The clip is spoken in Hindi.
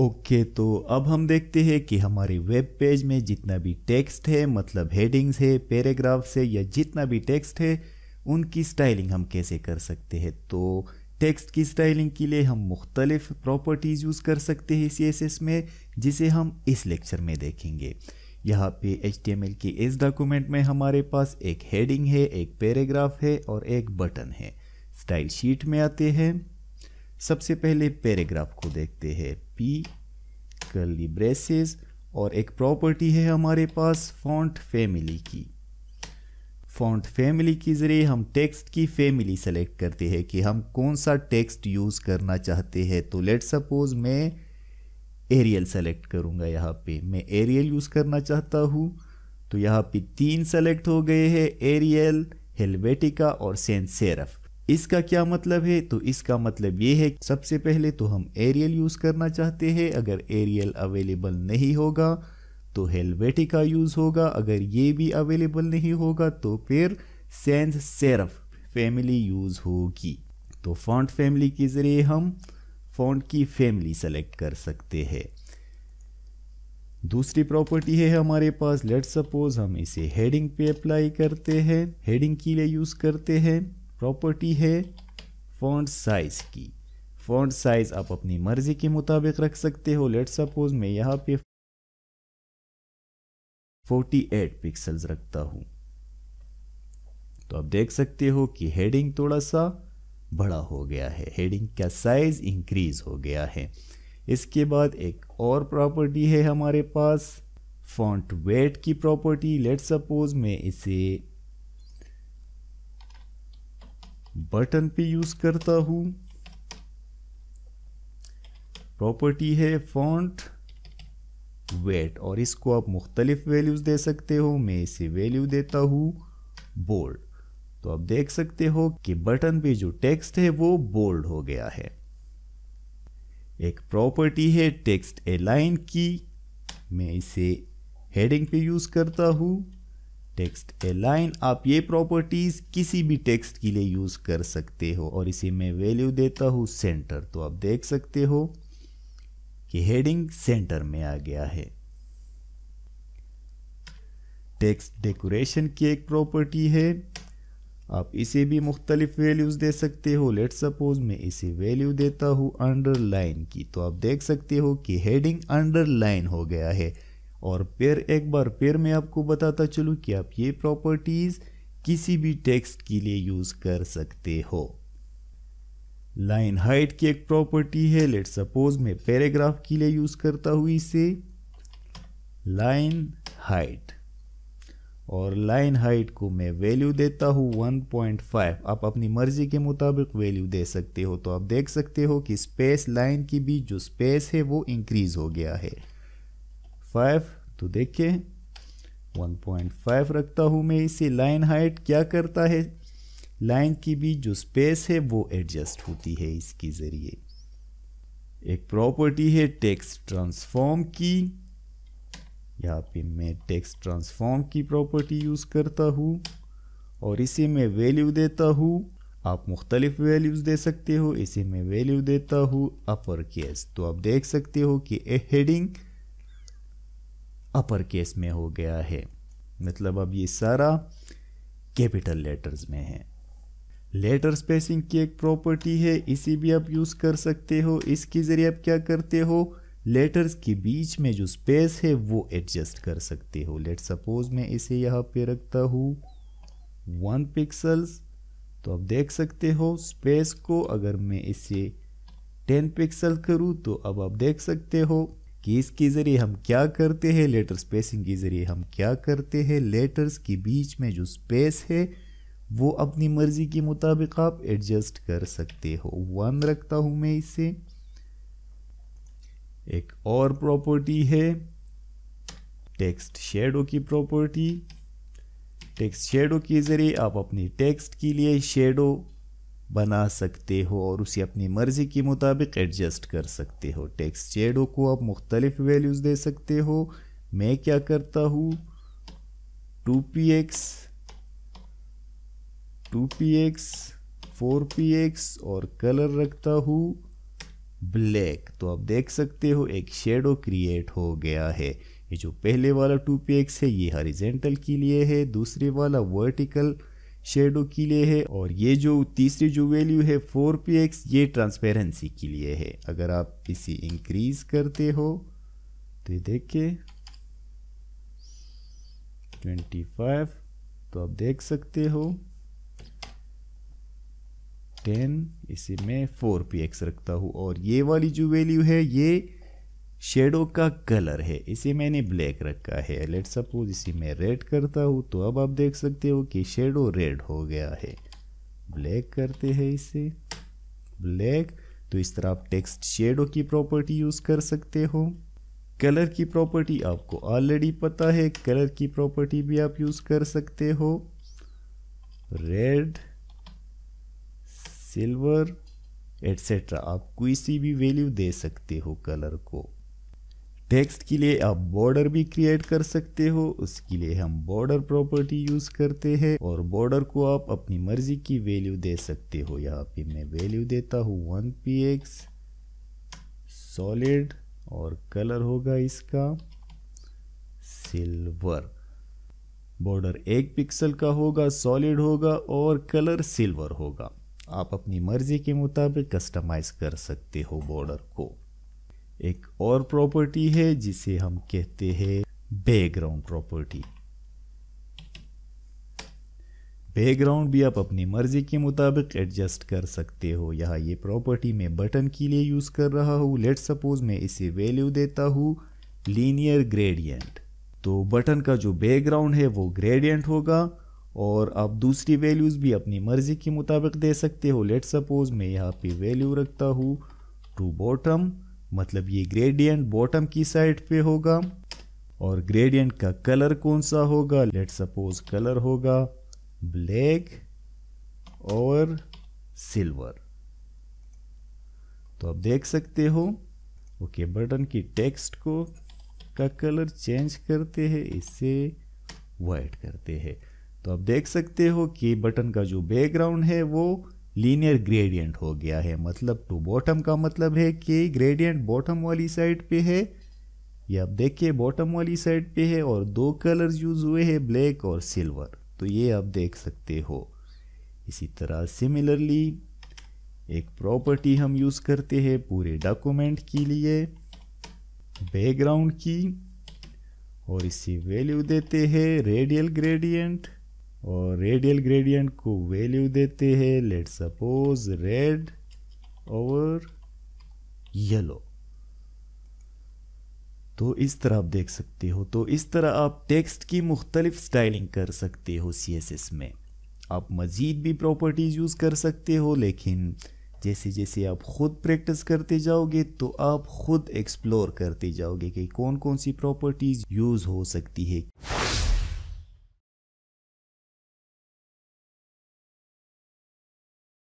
ओके okay, तो अब हम देखते हैं कि हमारे वेब पेज में जितना भी टेक्स्ट है मतलब हेडिंग्स है पैराग्राफ्स है या जितना भी टेक्स्ट है उनकी स्टाइलिंग हम कैसे कर सकते हैं तो टेक्स्ट की स्टाइलिंग के लिए हम मुख्तलिफ प्रॉपर्टीज़ यूज़ कर सकते हैं सी एस एस में जिसे हम इस लेक्चर में देखेंगे यहाँ पे एच टी एम एल के इस डॉक्यूमेंट में हमारे पास एक हेडिंग है एक पैराग्राफ है और एक बटन है स्टाइल शीट में आते हैं सबसे पहले पैराग्राफ को देखते हैं पी करली ब्रेसेस और एक प्रॉपर्टी है हमारे पास फॉन्ट फैमिली की फॉन्ट फैमिली के ज़रिए हम टेक्स्ट की फैमिली सेलेक्ट करते हैं कि हम कौन सा टेक्स्ट यूज़ करना चाहते हैं तो लेट सपोज मैं एरियल सेलेक्ट करूँगा यहाँ पे मैं एरियल यूज़ करना चाहता हूँ तो यहाँ पे तीन सेलेक्ट हो गए हैं एरियल हेलवेटिका और सेंसेरफ इसका क्या मतलब है तो इसका मतलब ये है सबसे पहले तो हम एरियल यूज़ करना चाहते हैं अगर एरियल अवेलेबल नहीं होगा तो हेलवेटिका यूज़ होगा अगर ये भी अवेलेबल नहीं होगा तो फिर सेंस सेरफ फैमिली यूज़ होगी तो फॉन्ट फैमिली के ज़रिए हम फॉन्ट की फैमिली सेलेक्ट कर सकते हैं दूसरी प्रॉपर्टी है हमारे पास लेट सपोज हम इसे हेडिंग पे अप्लाई करते हैं हेडिंग के लिए यूज़ करते हैं प्रॉपर्टी है फ़ॉन्ट साइज़ की फ़ॉन्ट साइज़ आप अपनी मर्ज़ी के मुताबिक रख सकते हो लेट सपोज मैं यहाँ पे 48 पिक्सल्स रखता हूँ तो आप देख सकते हो कि हेडिंग थोड़ा सा बड़ा हो गया है हेडिंग का साइज़ इंक्रीज़ हो गया है इसके बाद एक और प्रॉपर्टी है हमारे पास फॉन्ट वेट की प्रॉपर्टी लेट सपोज मैं इसे बटन पे यूज करता हूं प्रॉपर्टी है फॉन्ट वेट और इसको आप मुख्तलिफ वैल्यूज दे सकते हो मैं इसे वैल्यू देता हूं बोल्ड तो आप देख सकते हो कि बटन पे जो टेक्स्ट है वो बोल्ड हो गया है एक प्रॉपर्टी है टेक्स्ट एलाइन की मैं इसे हेडिंग पे यूज करता हूं टेक्स्ट ए लाइन आप ये प्रॉपर्टीज़ किसी भी टेक्स्ट के लिए यूज़ कर सकते हो और इसे मैं वैल्यू देता हूँ सेंटर तो आप देख सकते हो कि हेडिंग सेंटर में आ गया है टेक्स्ट डेकोरेशन की एक प्रॉपर्टी है आप इसे भी मुख्तलिफ वैल्यूज़ दे सकते हो लेट सपोज मैं इसे वैल्यू देता हूँ अंडरलाइन की तो आप देख सकते हो कि हेडिंग अंडरलाइन हो गया है और फिर एक बार फिर मैं आपको बताता चलूँ कि आप ये प्रॉपर्टीज़ किसी भी टेक्स्ट के लिए यूज़ कर सकते हो लाइन हाइट की एक प्रॉपर्टी है लेट सपोज मैं पैराग्राफ के लिए यूज़ करता हूँ इसे लाइन हाइट और लाइन हाइट को मैं वैल्यू देता हूँ 1.5 आप अपनी मर्जी के मुताबिक वैल्यू दे सकते हो तो आप देख सकते हो कि स्पेस लाइन के बीच जो स्पेस है वो इंक्रीज हो गया है 1.5 तो देखिए 1.5 रखता हूँ मैं इसे लाइन हाइट क्या करता है लाइन की भी जो स्पेस है वो एडजस्ट होती है इसके ज़रिए एक प्रॉपर्टी है टेक्स्ट ट्रांसफॉर्म की यहाँ पे मैं टेक्स्ट ट्रांसफॉर्म की प्रॉपर्टी यूज़ करता हूँ और इसे मैं वैल्यू देता हूँ आप मुख्तलिफ वैल्यूज़ दे सकते हो इसे मैं वैल्यू देता हूँ अपर केस तो आप देख सकते हो कि ए हेडिंग अपर केस में हो गया है मतलब अब ये सारा कैपिटल लेटर्स में है लेटर स्पेसिंग की एक प्रॉपर्टी है इसी भी आप यूज़ कर सकते हो इसके ज़रिए आप क्या करते हो लेटर्स के बीच में जो स्पेस है वो एडजस्ट कर सकते हो लेट सपोज मैं इसे यहाँ पे रखता हूँ वन पिक्सल्स तो आप देख सकते हो स्पेस को अगर मैं इसे टेन पिक्सल करूँ तो अब आप देख सकते हो केस के ज़रिए हम क्या करते हैं लेटर स्पेसिंग के ज़रिए हम क्या करते हैं लेटर्स के बीच में जो स्पेस है वो अपनी मर्ज़ी के मुताबिक आप एडजस्ट कर सकते हो वन रखता हूँ मैं इसे एक और प्रॉपर्टी है टेक्स्ट शेडो की प्रॉपर्टी टेक्स्ट शेडो के ज़रिए आप अपनी टेक्स्ट के लिए शेडो बना सकते हो और उसे अपनी मर्ज़ी के मुताबिक एडजस्ट कर सकते हो टेक्स शेडो को आप मुख्तलिफ वैल्यूज़ दे सकते हो मैं क्या करता हूँ two p x two p x four p x और कलर रखता हूँ ब्लैक तो आप देख सकते हो एक शेडो क्रिएट हो गया है ये जो पहले वाला टू पी एक्स है ये हॉरिजेंटल के लिए है दूसरे वाला वर्टिकल शेडो के लिए है और ये जो तीसरी जो वैल्यू है फोर पी एक्स ये ट्रांसपेरेंसी के लिए है अगर आप इसे इंक्रीज करते हो तो ये देखिए ट्वेंटी फाइव तो आप देख सकते हो टेन इसी में फोर पी एक्स रखता हूँ और ये वाली जो वैल्यू है ये शेडो का कलर है इसे मैंने ब्लैक रखा है लेट सपोज इसे मैं रेड करता हूँ तो अब आप देख सकते हो कि शेडो रेड हो गया है ब्लैक करते हैं इसे ब्लैक तो इस तरह आप टेक्स्ट शेडो की प्रॉपर्टी यूज़ कर सकते हो कलर की प्रॉपर्टी आपको ऑलरेडी पता है कलर की प्रॉपर्टी भी आप यूज़ कर सकते हो रेड सिल्वर एट्सेट्रा आप कोई सी भी वैल्यू दे सकते हो कलर को टेक्स्ट के लिए आप बॉर्डर भी क्रिएट कर सकते हो उसके लिए हम बॉर्डर प्रॉपर्टी यूज़ करते हैं और बॉर्डर को आप अपनी मर्जी की वैल्यू दे सकते हो यहाँ पे मैं वैल्यू देता हूँ वन पी एक्स सॉलिड और कलर होगा इसका सिल्वर बॉर्डर एक पिक्सल का होगा सॉलिड होगा और कलर सिल्वर होगा आप अपनी मर्जी के मुताबिक कस्टमाइज़ कर सकते हो बॉर्डर को एक और प्रॉपर्टी है जिसे हम कहते हैं बैकग्राउंड प्रॉपर्टी बैकग्राउंड भी आप अपनी मर्जी के मुताबिक एडजस्ट कर सकते हो यहाँ ये प्रॉपर्टी मैं बटन के लिए यूज़ कर रहा हूँ लेट सपोज मैं इसे वैल्यू देता हूँ लीनियर ग्रेडियंट तो बटन का जो बैकग्राउंड है वो ग्रेडियंट होगा और आप दूसरी वैल्यूज़ भी अपनी मर्ज़ी के मुताबिक दे सकते हो लेट सपोज मैं यहाँ पे वैल्यू रखता हूँ टू बॉटम मतलब ये ग्रेडियंट बॉटम की साइड पे होगा और ग्रेडियंट का कलर कौन सा होगा लेट सपोज कलर होगा ब्लैक और सिल्वर तो आप देख सकते हो ओके बटन की टेक्स्ट को का कलर चेंज करते हैं इसे वाइट करते हैं तो आप देख सकते हो कि बटन का जो बैकग्राउंड है वो लीनियर ग्रेडियंट हो गया है मतलब टू बॉटम का मतलब है कि ग्रेडियंट बॉटम वाली साइड पे है ये आप देखिए बॉटम वाली साइड पे है और दो कलर्स यूज़ हुए हैं ब्लैक और सिल्वर तो ये आप देख सकते हो इसी तरह सिमिलरली एक प्रॉपर्टी हम यूज़ करते हैं पूरे डॉक्यूमेंट के लिए बैकग्राउंड की और इसी वैल्यू देते हैं रेडियल ग्रेडियंट और रेडियल ग्रेडियंट को वैल्यू देते हैं लेट सपोज रेड और येलो तो इस तरह आप देख सकते हो तो इस तरह आप टेक्स्ट की मुख्तलिफ स्टाइलिंग कर सकते हो सी एस एस में आप मज़ीद भी प्रॉपर्टीज़ यूज़ कर सकते हो लेकिन जैसे जैसे आप ख़ुद प्रैक्टिस करते जाओगे तो आप ख़ुद एक्सप्लोर करते जाओगे कि कौन कौन सी प्रॉपर्टीज़ यूज़ हो सकती है